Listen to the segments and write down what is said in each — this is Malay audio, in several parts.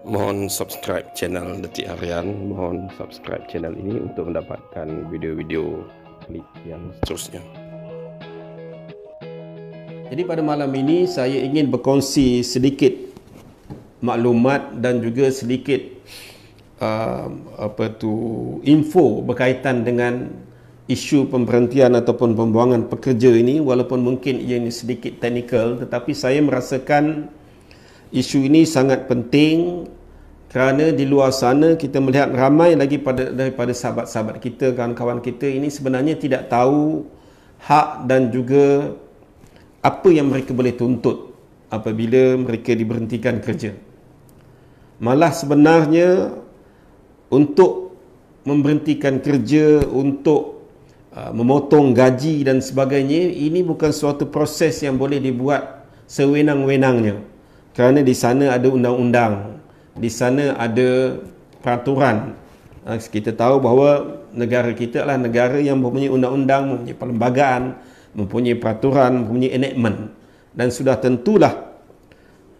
Mohon subscribe channel Detik Harian Mohon subscribe channel ini untuk mendapatkan video-video klip yang seterusnya Jadi pada malam ini saya ingin berkongsi sedikit maklumat dan juga sedikit uh, apa tu info berkaitan dengan isu pemberhentian ataupun pembuangan pekerja ini walaupun mungkin ia ini sedikit teknikal tetapi saya merasakan isu ini sangat penting kerana di luar sana kita melihat ramai lagi pada daripada sahabat-sahabat kita kawan-kawan kita ini sebenarnya tidak tahu hak dan juga apa yang mereka boleh tuntut apabila mereka diberhentikan kerja malah sebenarnya untuk memberhentikan kerja untuk uh, memotong gaji dan sebagainya ini bukan suatu proses yang boleh dibuat sewenang-wenangnya kerana di sana ada undang-undang di sana ada peraturan ah, kita tahu bahawa negara kita adalah negara yang mempunyai undang-undang mempunyai perlembagaan mempunyai peraturan mempunyai enakmen. dan sudah tentulah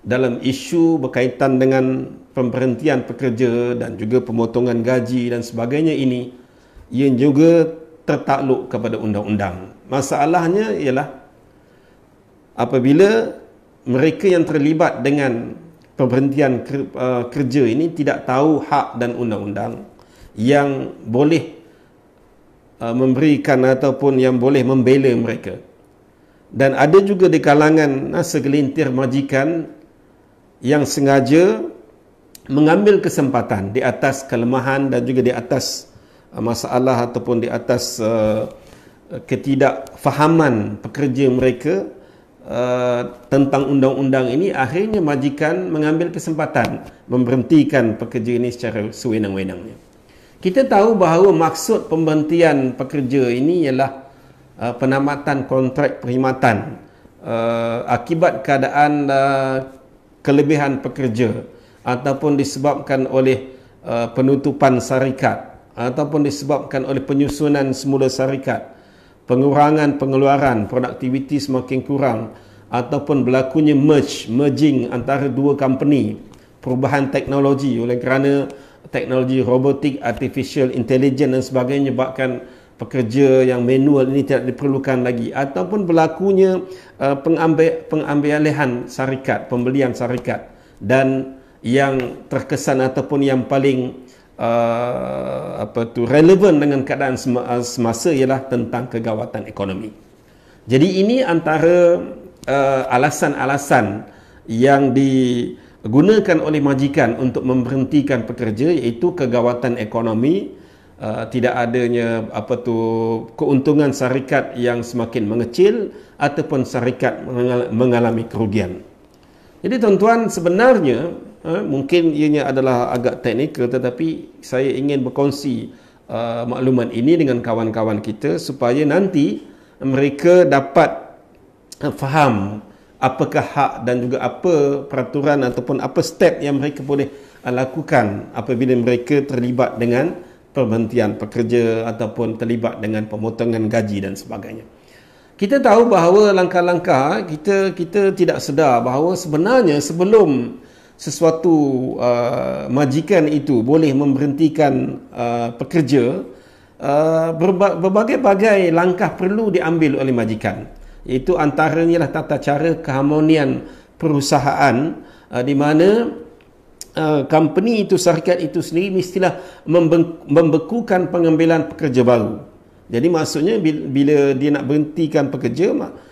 dalam isu berkaitan dengan pemberhentian pekerja dan juga pemotongan gaji dan sebagainya ini ia juga tertakluk kepada undang-undang masalahnya ialah apabila mereka yang terlibat dengan pemberhentian uh, kerja ini tidak tahu hak dan undang-undang yang boleh uh, memberikan ataupun yang boleh membela mereka. Dan ada juga di kalangan segelintir majikan yang sengaja mengambil kesempatan di atas kelemahan dan juga di atas uh, masalah ataupun di atas ketidakfahaman pekerja mereka Eh, tentang undang-undang ini akhirnya majikan mengambil kesempatan memberhentikan pekerja ini secara sewenang-wenangnya. Kita tahu bahawa maksud pemberhentian pekerja ini ialah uh, penamatan kontrak perkhidmatan uh, akibat keadaan uh, kelebihan pekerja ataupun disebabkan oleh uh, penutupan syarikat ataupun disebabkan oleh penyusunan semula syarikat pengurangan pengeluaran produktiviti semakin kurang ataupun berlakunya merge, merging antara dua company, perubahan teknologi oleh kerana teknologi robotik, artificial intelligence dan sebagainya menyebabkan pekerja yang manual ini tidak diperlukan lagi ataupun berlakunya uh, pengambil pengambilalihan syarikat, pembelian syarikat dan yang terkesan ataupun yang paling uh, apa tu relevan dengan keadaan uh, semasa ialah tentang kegawatan ekonomi. Jadi ini antara uh, alasan-alasan yang digunakan oleh majikan untuk memberhentikan pekerja iaitu kegawatan ekonomi uh, tidak adanya apa tu keuntungan syarikat yang semakin mengecil ataupun syarikat mengalami kerugian. Jadi tuan-tuan sebenarnya eh, mungkin ianya adalah agak teknikal tetapi saya ingin berkongsi uh, maklumat ini dengan kawan-kawan kita supaya nanti mereka dapat faham apakah hak dan juga apa peraturan ataupun apa step yang mereka boleh eh, lakukan apabila mereka terlibat dengan perhentian pekerja ataupun terlibat dengan pemotongan gaji dan sebagainya. Kita tahu bahawa langkah-langkah kita kita tidak sedar bahawa sebenarnya sebelum sesuatu uh, majikan itu boleh memberhentikan uh, pekerja uh, berbagai-bagai langkah perlu diambil oleh majikan. Itu antaranya lah tata cara keharmonian perusahaan uh, di mana uh, company itu syarikat itu sendiri mestilah membekukan pengambilan pekerja baru. Jadi maksudnya bila dia nak berhentikan pekerja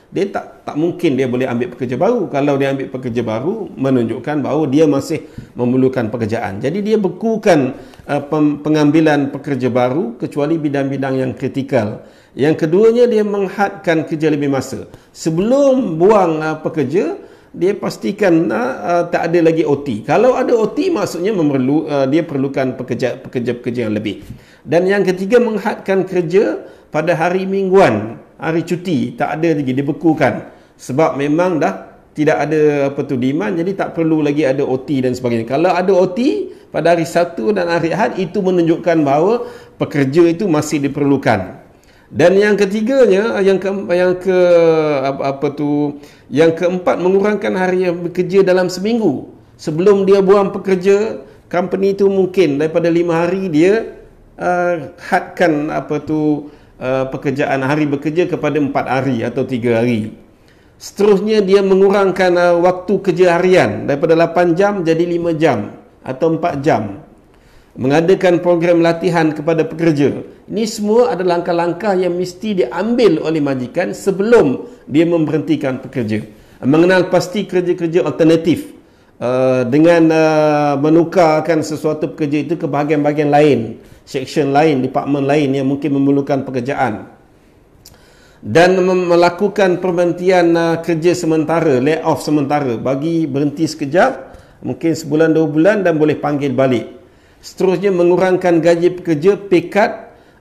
dia tak tak mungkin dia boleh ambil pekerja baru kalau dia ambil pekerja baru menunjukkan bahawa dia masih memerlukan pekerjaan. Jadi dia bekukan uh, pengambilan pekerja baru kecuali bidang-bidang yang kritikal. Yang keduanya dia menghadkan kerja lebih masa. Sebelum buang uh, pekerja, dia pastikan uh, uh, tak ada lagi OT. Kalau ada OT maksudnya memerlu uh, dia perlukan pekerja-pekerja yang lebih. Dan yang ketiga menghadkan kerja pada hari mingguan, hari cuti, tak ada lagi dibekukan sebab memang dah tidak ada apa tu demand jadi tak perlu lagi ada OT dan sebagainya. Kalau ada OT pada hari Sabtu dan hari Ahad itu menunjukkan bahawa pekerja itu masih diperlukan. Dan yang ketiganya, yang ke, yang ke apa, apa tu, yang keempat mengurangkan hari yang bekerja dalam seminggu. Sebelum dia buang pekerja, company itu mungkin daripada lima hari dia uh, hadkan apa tu uh, pekerjaan hari bekerja kepada empat hari atau tiga hari. Seterusnya dia mengurangkan uh, waktu kerja harian daripada lapan jam jadi lima jam atau empat jam mengadakan program latihan kepada pekerja. Ini semua adalah langkah-langkah yang mesti diambil oleh majikan sebelum dia memberhentikan pekerja. Mengenal pasti kerja-kerja alternatif uh, dengan uh, menukarkan sesuatu pekerja itu ke bahagian-bahagian lain, section lain, department lain yang mungkin memerlukan pekerjaan. Dan melakukan perhentian uh, kerja sementara, lay off sementara bagi berhenti sekejap, mungkin sebulan dua bulan dan boleh panggil balik seterusnya mengurangkan gaji pekerja pekat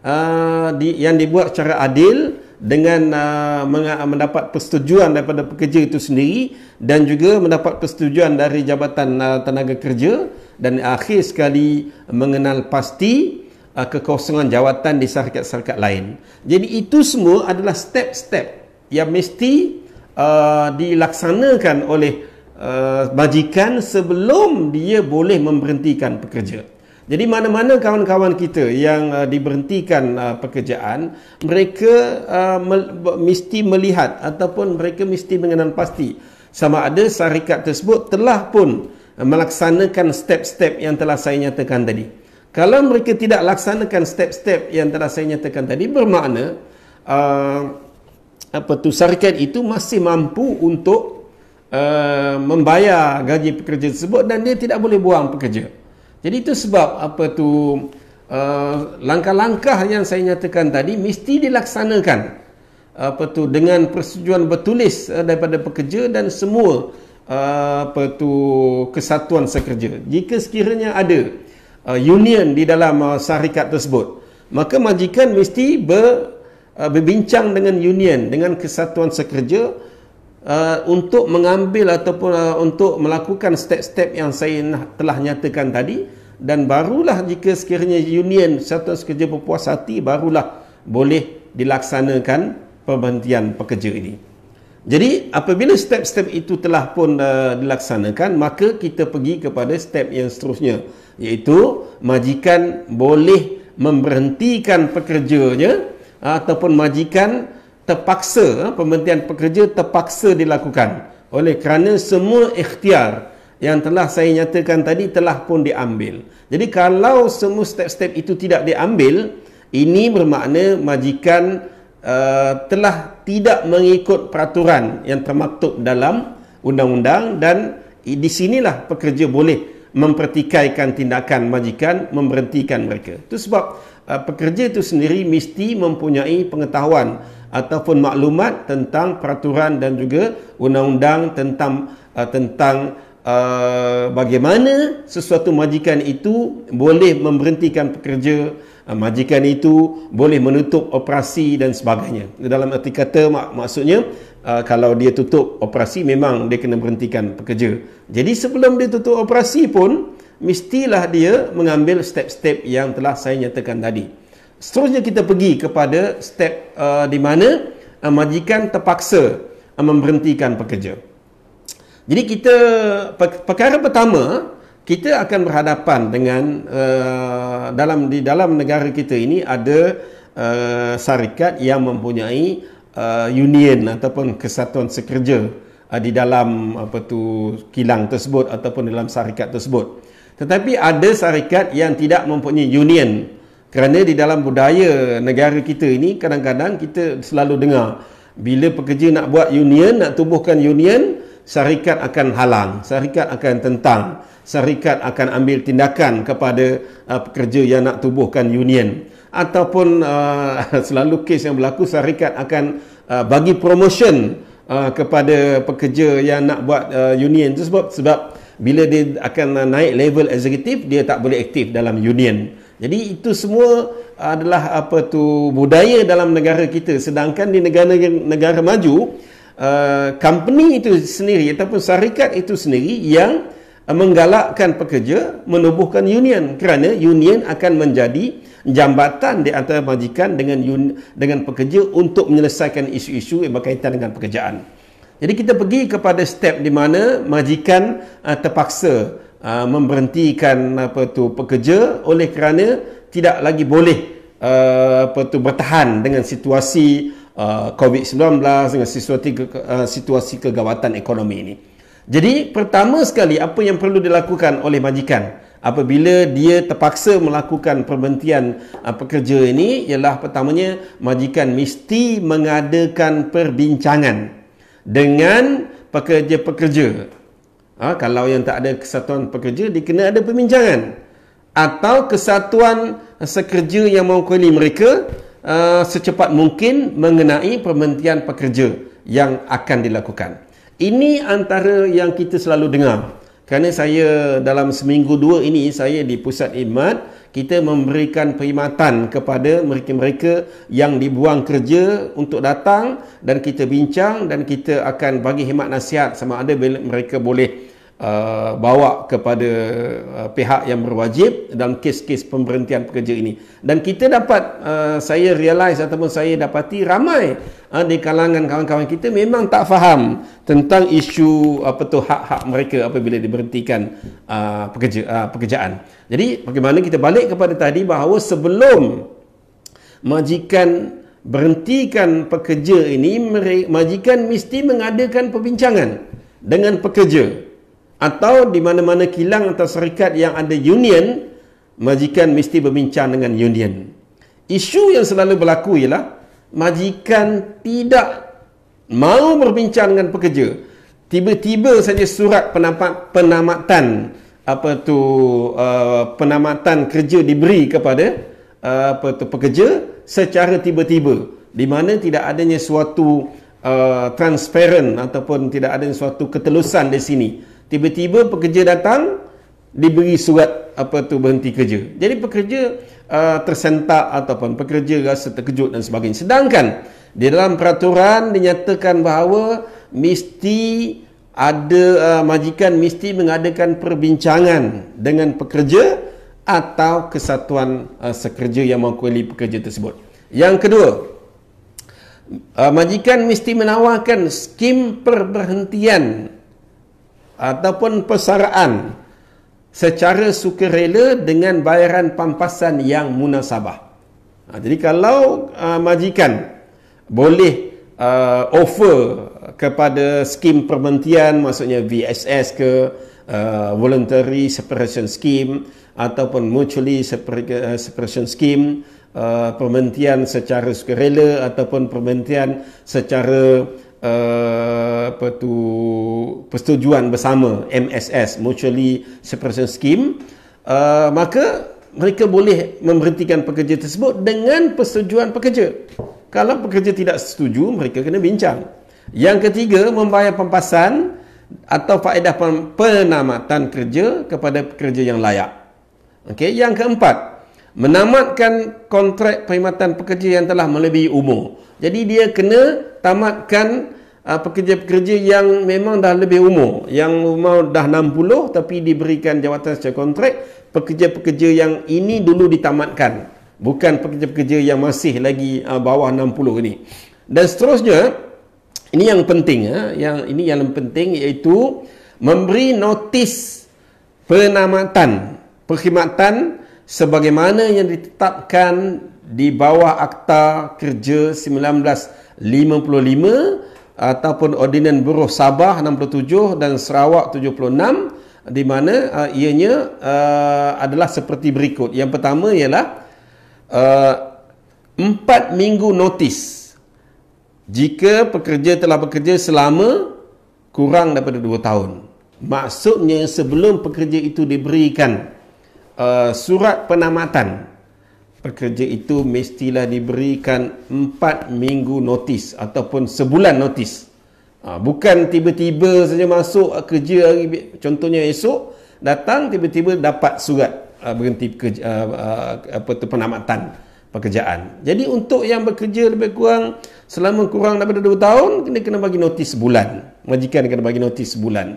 uh, di, yang dibuat secara adil dengan uh, mendapat persetujuan daripada pekerja itu sendiri dan juga mendapat persetujuan dari Jabatan uh, Tenaga Kerja dan akhir sekali mengenal pasti uh, kekosongan jawatan di syarikat-syarikat lain. Jadi itu semua adalah step-step yang mesti uh, dilaksanakan oleh uh, majikan sebelum dia boleh memberhentikan pekerja. Hmm. Jadi mana-mana kawan-kawan kita yang uh, diberhentikan uh, pekerjaan, mereka uh, me- mesti melihat ataupun mereka mesti mengenal pasti sama ada syarikat tersebut telah pun melaksanakan step-step yang telah saya nyatakan tadi. Kalau mereka tidak laksanakan step-step yang telah saya nyatakan tadi bermakna uh, apa tu syarikat itu masih mampu untuk uh, membayar gaji pekerja tersebut dan dia tidak boleh buang pekerja. Jadi itu sebab apa tu uh, langkah-langkah yang saya nyatakan tadi mesti dilaksanakan apa tu dengan persetujuan bertulis uh, daripada pekerja dan semua uh, apa tu kesatuan sekerja. Jika sekiranya ada uh, union di dalam uh, syarikat tersebut, maka majikan mesti ber, uh, berbincang dengan union dengan kesatuan sekerja Uh, untuk mengambil ataupun uh, untuk melakukan step-step yang saya telah nyatakan tadi dan barulah jika sekiranya union satu sekerja berpuas hati barulah boleh dilaksanakan pemberhentian pekerja ini. Jadi apabila step-step itu telah pun uh, dilaksanakan maka kita pergi kepada step yang seterusnya iaitu majikan boleh memberhentikan pekerjanya eh, ataupun majikan terpaksa eh, pemberhentian pekerja terpaksa dilakukan oleh kerana semua ikhtiar yang telah saya nyatakan tadi telah pun diambil. Jadi kalau semua step-step itu tidak diambil, ini bermakna majikan uh, telah tidak mengikut peraturan yang termaktub dalam undang-undang dan di sinilah pekerja boleh mempertikaikan tindakan majikan memberhentikan mereka. Itu sebab uh, pekerja itu sendiri mesti mempunyai pengetahuan ataupun maklumat tentang peraturan dan juga undang-undang tentang uh, tentang Uh, bagaimana sesuatu majikan itu boleh memberhentikan pekerja uh, majikan itu boleh menutup operasi dan sebagainya dalam arti kata mak, maksudnya uh, kalau dia tutup operasi memang dia kena berhentikan pekerja jadi sebelum dia tutup operasi pun mestilah dia mengambil step-step yang telah saya nyatakan tadi seterusnya kita pergi kepada step uh, di mana uh, majikan terpaksa uh, memberhentikan pekerja jadi kita perkara pertama kita akan berhadapan dengan uh, dalam di dalam negara kita ini ada uh, syarikat yang mempunyai uh, union ataupun kesatuan sekerja uh, di dalam apa tu kilang tersebut ataupun dalam syarikat tersebut. Tetapi ada syarikat yang tidak mempunyai union kerana di dalam budaya negara kita ini kadang-kadang kita selalu dengar bila pekerja nak buat union nak tubuhkan union syarikat akan halang, syarikat akan tentang, syarikat akan ambil tindakan kepada uh, pekerja yang nak tubuhkan union ataupun uh, selalu kes yang berlaku syarikat akan uh, bagi promotion uh, kepada pekerja yang nak buat uh, union itu sebab sebab bila dia akan uh, naik level eksekutif dia tak boleh aktif dalam union. Jadi itu semua adalah apa tu budaya dalam negara kita sedangkan di negara-negara maju Uh, company itu sendiri ataupun syarikat itu sendiri yang uh, menggalakkan pekerja menubuhkan union kerana union akan menjadi jambatan di antara majikan dengan un, dengan pekerja untuk menyelesaikan isu-isu yang berkaitan dengan pekerjaan. Jadi kita pergi kepada step di mana majikan uh, terpaksa uh, memberhentikan apa tu pekerja oleh kerana tidak lagi boleh uh, apa tu bertahan dengan situasi uh, COVID-19 dengan situasi, ke, uh, situasi kegawatan ekonomi ini. Jadi pertama sekali apa yang perlu dilakukan oleh majikan apabila dia terpaksa melakukan perhentian uh, pekerja ini ialah pertamanya majikan mesti mengadakan perbincangan dengan pekerja-pekerja. Uh, kalau yang tak ada kesatuan pekerja dia kena ada perbincangan atau kesatuan sekerja yang mewakili mereka Eh, secepat mungkin mengenai pemberhentian pekerja yang akan dilakukan. Ini antara yang kita selalu dengar. Kerana saya dalam seminggu dua ini saya di pusat imat kita memberikan perkhidmatan kepada mereka-mereka yang dibuang kerja untuk datang dan kita bincang dan kita akan bagi khidmat nasihat sama ada mereka boleh uh, bawa kepada uh, pihak yang berwajib dalam kes-kes pemberhentian pekerja ini. Dan kita dapat uh, saya realise ataupun saya dapati ramai uh, di kalangan kawan-kawan kita memang tak faham tentang isu apa tu hak-hak mereka apabila diberhentikan uh, pekerja uh, pekerjaan. Jadi bagaimana kita balik kepada tadi bahawa sebelum majikan berhentikan pekerja ini majikan mesti mengadakan perbincangan dengan pekerja atau di mana-mana kilang atau serikat yang ada union majikan mesti berbincang dengan union isu yang selalu berlaku ialah majikan tidak mau berbincang dengan pekerja tiba-tiba saja surat penampak, penamatan apa tu uh, penamatan kerja diberi kepada uh, apa tu pekerja secara tiba-tiba di mana tidak adanya suatu uh, transparent ataupun tidak adanya suatu ketelusan di sini tiba-tiba pekerja datang diberi surat apa tu berhenti kerja jadi pekerja uh, tersentak ataupun pekerja rasa terkejut dan sebagainya sedangkan di dalam peraturan dinyatakan bahawa mesti ada uh, majikan mesti mengadakan perbincangan dengan pekerja atau kesatuan uh, sekerja yang mewakili pekerja tersebut. Yang kedua, uh, majikan mesti menawarkan skim perberhentian ataupun persaraan secara sukarela dengan bayaran pampasan yang munasabah. Ha, jadi kalau uh, majikan boleh uh, offer kepada skim perbentian maksudnya VSS ke uh, voluntary separation scheme ataupun mutually separation scheme Uh, pementian secara sukarela ataupun pementian secara uh, apa tu persetujuan bersama MSS mutually separation scheme uh, maka mereka boleh memberhentikan pekerja tersebut dengan persetujuan pekerja kalau pekerja tidak setuju mereka kena bincang yang ketiga membayar pampasan atau faedah penamatan kerja kepada pekerja yang layak okey yang keempat menamatkan kontrak perkhidmatan pekerja yang telah melebihi umur. Jadi dia kena tamatkan uh, pekerja-pekerja yang memang dah lebih umur, yang umur dah 60 tapi diberikan jawatan secara kontrak, pekerja-pekerja yang ini dulu ditamatkan, bukan pekerja-pekerja yang masih lagi uh, bawah 60 ini. Dan seterusnya, ini yang penting ya, yang ini yang penting iaitu memberi notis penamatan perkhidmatan sebagaimana yang ditetapkan di bawah Akta Kerja 1955 ataupun Ordinan Buruh Sabah 67 dan Sarawak 76 di mana uh, ianya uh, adalah seperti berikut. Yang pertama ialah uh, 4 minggu notis jika pekerja telah bekerja selama kurang daripada 2 tahun. Maksudnya sebelum pekerja itu diberikan uh, surat penamatan pekerja itu mestilah diberikan 4 minggu notis ataupun sebulan notis. Ha, bukan tiba-tiba saja masuk kerja hari contohnya esok datang tiba-tiba dapat surat uh, berhenti kerja uh, uh, apa tu penamatan pekerjaan. Jadi untuk yang bekerja lebih kurang selama kurang daripada 2 tahun kena kena bagi notis sebulan. Majikan kena bagi notis sebulan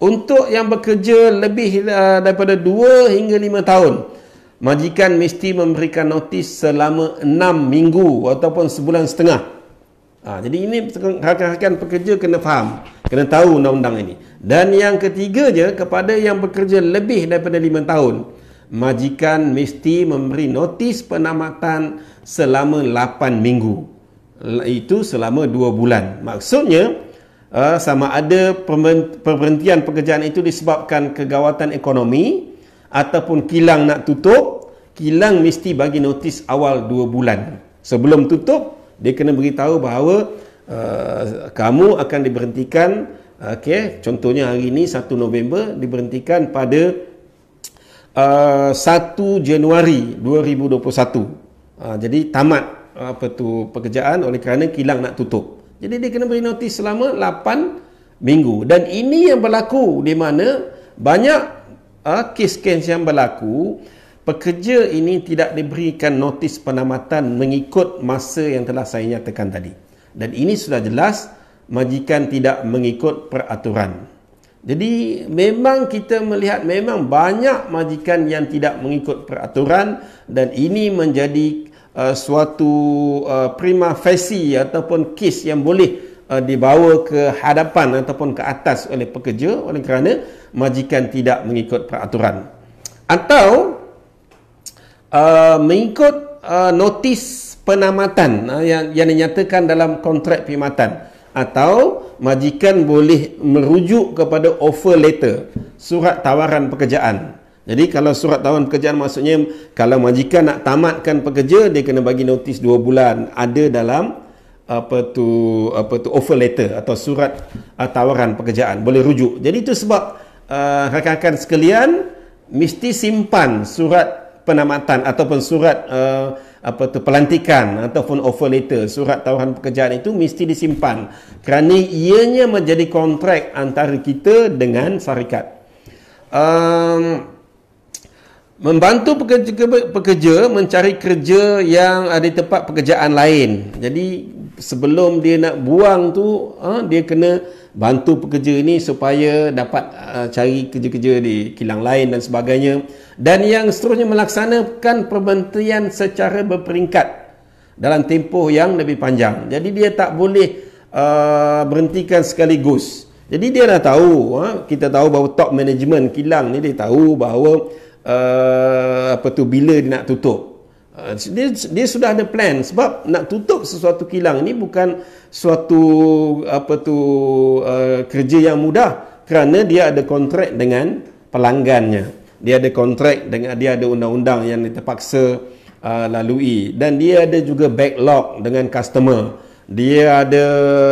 untuk yang bekerja lebih uh, daripada 2 hingga 5 tahun majikan mesti memberikan notis selama 6 minggu ataupun sebulan setengah ha, jadi ini rakan-rakan pekerja kena faham kena tahu undang-undang ini dan yang ketiga je kepada yang bekerja lebih daripada 5 tahun majikan mesti memberi notis penamatan selama 8 minggu itu selama 2 bulan maksudnya uh, sama ada perhentian pekerjaan itu disebabkan kegawatan ekonomi ataupun kilang nak tutup, kilang mesti bagi notis awal 2 bulan. Sebelum tutup, dia kena beritahu bahawa uh, kamu akan diberhentikan Okay, contohnya hari ini 1 November diberhentikan pada uh, ah, 1 Januari 2021. Uh, jadi tamat apa tu pekerjaan oleh kerana kilang nak tutup. Jadi dia kena beri notis selama 8 minggu dan ini yang berlaku di mana banyak uh, kes-kes yang berlaku pekerja ini tidak diberikan notis penamatan mengikut masa yang telah saya nyatakan tadi. Dan ini sudah jelas majikan tidak mengikut peraturan. Jadi memang kita melihat memang banyak majikan yang tidak mengikut peraturan dan ini menjadi Uh, suatu uh, prima facie ataupun kes yang boleh uh, dibawa ke hadapan ataupun ke atas oleh pekerja oleh kerana majikan tidak mengikut peraturan atau uh, mengikut uh, notis penamatan uh, yang yang dinyatakan dalam kontrak perkhidmatan atau majikan boleh merujuk kepada offer letter surat tawaran pekerjaan jadi kalau surat tawaran pekerjaan maksudnya kalau majikan nak tamatkan pekerja dia kena bagi notis 2 bulan ada dalam apa tu apa tu offer letter atau surat uh, tawaran pekerjaan boleh rujuk. Jadi itu sebab uh, rakan-rakan sekalian mesti simpan surat penamatan ataupun surat uh, apa tu pelantikan ataupun offer letter surat tawaran pekerjaan itu mesti disimpan kerana ianya menjadi kontrak antara kita dengan syarikat. Um, membantu pekerja, pekerja mencari kerja yang ada di tempat pekerjaan lain. Jadi sebelum dia nak buang tu ha, dia kena bantu pekerja ini supaya dapat uh, cari kerja-kerja di kilang lain dan sebagainya. Dan yang seterusnya melaksanakan perbantian secara berperingkat dalam tempoh yang lebih panjang. Jadi dia tak boleh uh, berhentikan sekaligus. Jadi dia dah tahu, ha, kita tahu bahawa top management kilang ni dia tahu bahawa uh, apa tu bila dia nak tutup uh, dia, dia sudah ada plan sebab nak tutup sesuatu kilang ni bukan suatu apa tu uh, kerja yang mudah kerana dia ada kontrak dengan pelanggannya dia ada kontrak dengan dia ada undang-undang yang dia terpaksa uh, lalui dan dia ada juga backlog dengan customer dia ada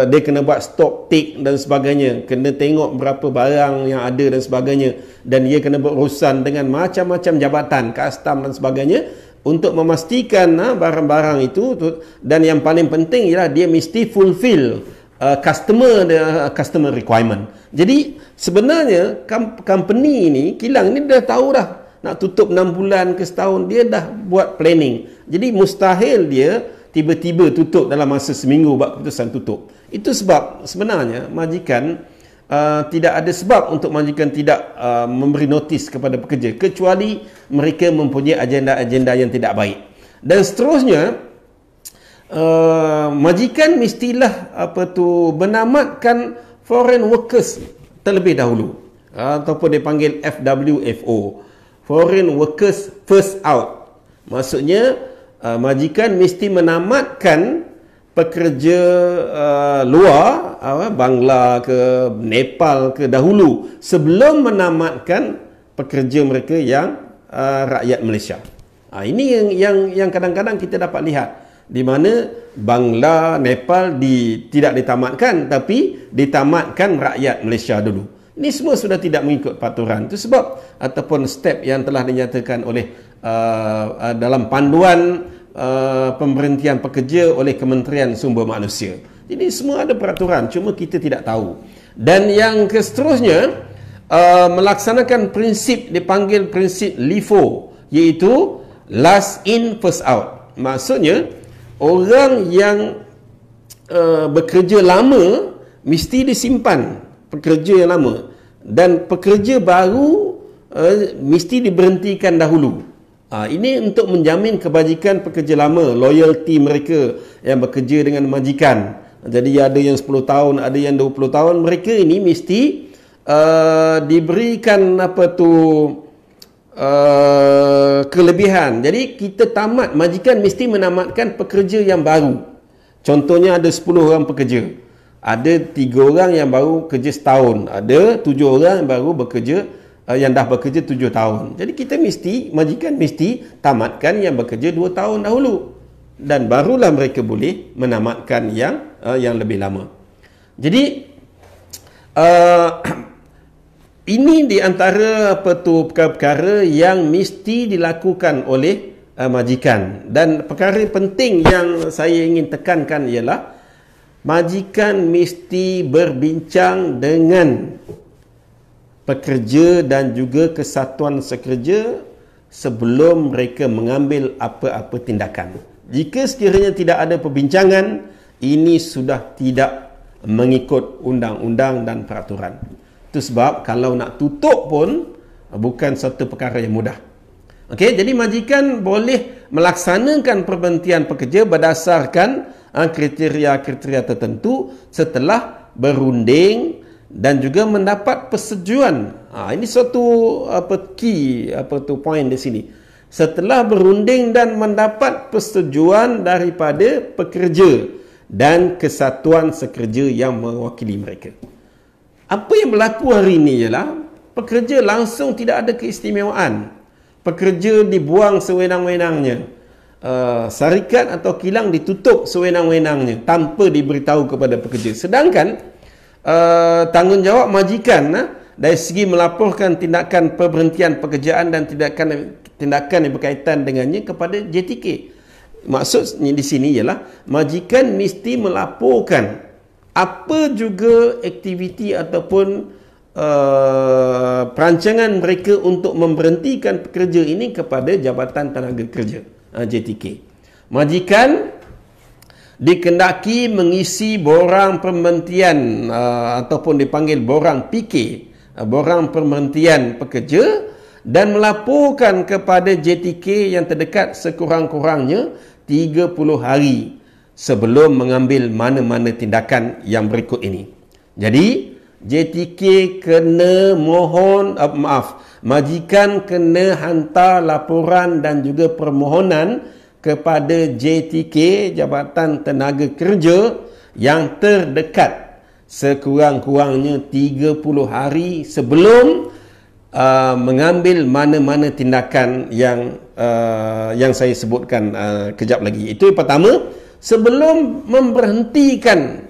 dia kena buat stock tick dan sebagainya kena tengok berapa barang yang ada dan sebagainya dan dia kena berurusan dengan macam-macam jabatan custom dan sebagainya untuk memastikan ah, barang-barang itu dan yang paling penting ialah dia mesti fulfill uh, customer uh, customer requirement jadi sebenarnya company ini kilang ini dah tahu dah nak tutup 6 bulan ke setahun dia dah buat planning jadi mustahil dia tiba-tiba tutup dalam masa seminggu buat keputusan tutup. Itu sebab sebenarnya majikan uh, tidak ada sebab untuk majikan tidak uh, memberi notis kepada pekerja kecuali mereka mempunyai agenda-agenda yang tidak baik. Dan seterusnya uh, majikan mestilah apa tu menamatkan foreign workers terlebih dahulu uh, ataupun dipanggil FWFO. Foreign workers first out. Maksudnya uh, majikan mesti menamatkan pekerja uh, luar uh, Bangla ke Nepal ke dahulu sebelum menamatkan pekerja mereka yang uh, rakyat Malaysia. Uh, ini yang yang yang kadang-kadang kita dapat lihat di mana Bangla Nepal di, tidak ditamatkan tapi ditamatkan rakyat Malaysia dulu. Ini semua sudah tidak mengikut peraturan itu sebab ataupun step yang telah dinyatakan oleh Uh, uh, dalam panduan uh, pemberhentian pekerja oleh Kementerian Sumber Manusia. Jadi semua ada peraturan, cuma kita tidak tahu. Dan yang seterusnya, uh, melaksanakan prinsip dipanggil prinsip LIFO, iaitu last in first out. Maksudnya, orang yang uh, bekerja lama mesti disimpan pekerja yang lama dan pekerja baru uh, mesti diberhentikan dahulu. Ha, ini untuk menjamin kebajikan pekerja lama, loyalty mereka yang bekerja dengan majikan. Jadi ada yang 10 tahun, ada yang 20 tahun, mereka ini mesti uh, diberikan apa tu uh, kelebihan. Jadi kita tamat majikan mesti menamatkan pekerja yang baru. Contohnya ada 10 orang pekerja. Ada 3 orang yang baru kerja setahun, ada 7 orang yang baru bekerja uh, yang dah bekerja tujuh tahun. Jadi kita mesti majikan mesti tamatkan yang bekerja dua tahun dahulu dan barulah mereka boleh menamatkan yang uh, yang lebih lama. Jadi uh, ini di antara perkara-perkara yang mesti dilakukan oleh uh, majikan dan perkara penting yang saya ingin tekankan ialah majikan mesti berbincang dengan pekerja dan juga kesatuan sekerja sebelum mereka mengambil apa-apa tindakan. Jika sekiranya tidak ada perbincangan, ini sudah tidak mengikut undang-undang dan peraturan. Itu sebab kalau nak tutup pun bukan satu perkara yang mudah. Okay, jadi majikan boleh melaksanakan perbentian pekerja berdasarkan ah, kriteria-kriteria tertentu setelah berunding dan juga mendapat persetujuan. Ha, ini satu apa key apa tu poin di sini. Setelah berunding dan mendapat persetujuan daripada pekerja dan kesatuan sekerja yang mewakili mereka. Apa yang berlaku hari ini ialah pekerja langsung tidak ada keistimewaan. Pekerja dibuang sewenang-wenangnya. Uh, syarikat atau kilang ditutup sewenang-wenangnya tanpa diberitahu kepada pekerja. Sedangkan Eh, tanggungjawab majikan eh, dari segi melaporkan tindakan pemberhentian pekerjaan dan tindakan tindakan yang berkaitan dengannya kepada JTK. Maksudnya di sini ialah majikan mesti melaporkan apa juga aktiviti ataupun uh, perancangan mereka untuk memberhentikan pekerja ini kepada Jabatan Tenaga Kerja uh, eh, JTK. Majikan dikendaki mengisi borang pemberhentian uh, ataupun dipanggil borang PK uh, borang pemberhentian pekerja dan melaporkan kepada JTK yang terdekat sekurang-kurangnya 30 hari sebelum mengambil mana-mana tindakan yang berikut ini. Jadi, JTK kena mohon uh, maaf, majikan kena hantar laporan dan juga permohonan kepada JTK Jabatan Tenaga Kerja yang terdekat sekurang-kurangnya 30 hari sebelum uh, mengambil mana-mana tindakan yang uh, yang saya sebutkan uh, kejap lagi. Itu yang pertama, sebelum memberhentikan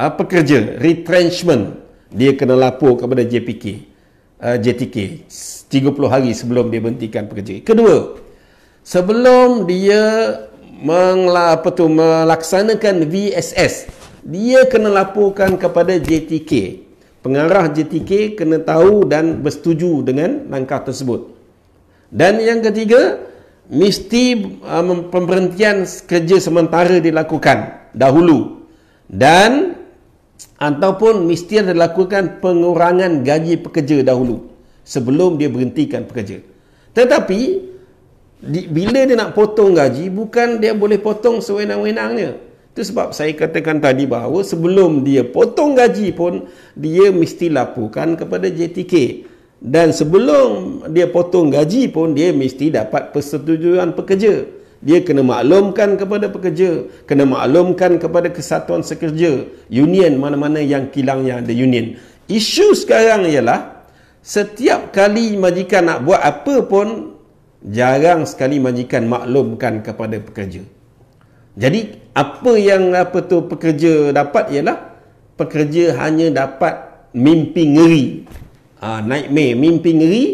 uh, pekerja retrenchment, dia kena lapor kepada JPK, uh, JTK 30 hari sebelum dia berhentikan pekerja. Kedua, sebelum dia mengapa tu melaksanakan VSS dia kena laporkan kepada JTK pengarah JTK kena tahu dan bersetuju dengan langkah tersebut dan yang ketiga mesti um, pemberhentian kerja sementara dilakukan dahulu dan ataupun mesti ada dilakukan pengurangan gaji pekerja dahulu sebelum dia berhentikan pekerja tetapi di, bila dia nak potong gaji bukan dia boleh potong sewenang-wenangnya itu sebab saya katakan tadi bahawa sebelum dia potong gaji pun dia mesti lapukan kepada JTK dan sebelum dia potong gaji pun dia mesti dapat persetujuan pekerja dia kena maklumkan kepada pekerja kena maklumkan kepada kesatuan sekerja union mana-mana yang kilang yang ada union isu sekarang ialah setiap kali majikan nak buat apa pun jarang sekali majikan maklumkan kepada pekerja. Jadi apa yang apa tu pekerja dapat ialah pekerja hanya dapat mimpi ngeri. Ah ha, nightmare, mimpi ngeri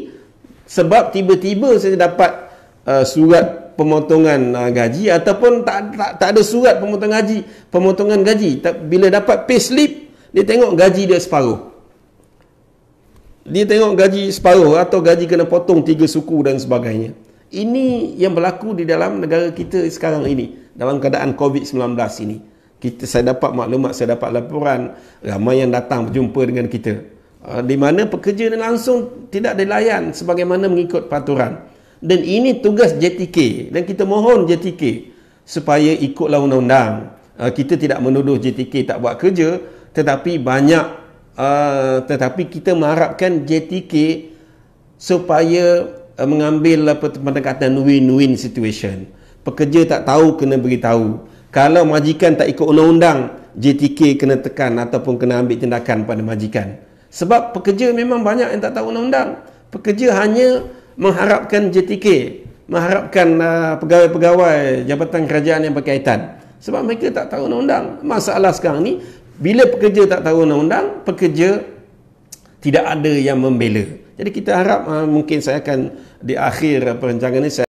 sebab tiba-tiba saya dapat uh, surat pemotongan uh, gaji ataupun tak, tak tak ada surat pemotongan gaji, pemotongan gaji. bila dapat payslip dia tengok gaji dia separuh. Dia tengok gaji separuh atau gaji kena potong tiga suku dan sebagainya. Ini yang berlaku di dalam negara kita sekarang ini dalam keadaan COVID-19 ini. Kita saya dapat maklumat, saya dapat laporan ramai yang datang berjumpa dengan kita. Ah, di mana pekerja ini langsung tidak dilayan sebagaimana mengikut peraturan. Dan ini tugas JTK dan kita mohon JTK supaya ikutlah undang-undang. Ah, kita tidak menuduh JTK tak buat kerja tetapi banyak Ah, tetapi kita mengharapkan JTK supaya uh, mengambil apa pendekatan win-win situation. Pekerja tak tahu kena beritahu. Kalau majikan tak ikut undang-undang, JTK kena tekan ataupun kena ambil tindakan pada majikan. Sebab pekerja memang banyak yang tak tahu undang-undang. Pekerja hanya mengharapkan JTK, mengharapkan uh, pegawai-pegawai jabatan kerajaan yang berkaitan. Sebab mereka tak tahu undang-undang. Masalah sekarang ni bila pekerja tak tahu undang-undang, pekerja tidak ada yang membela. Jadi kita harap ah, mungkin saya akan di akhir perancangan ini saya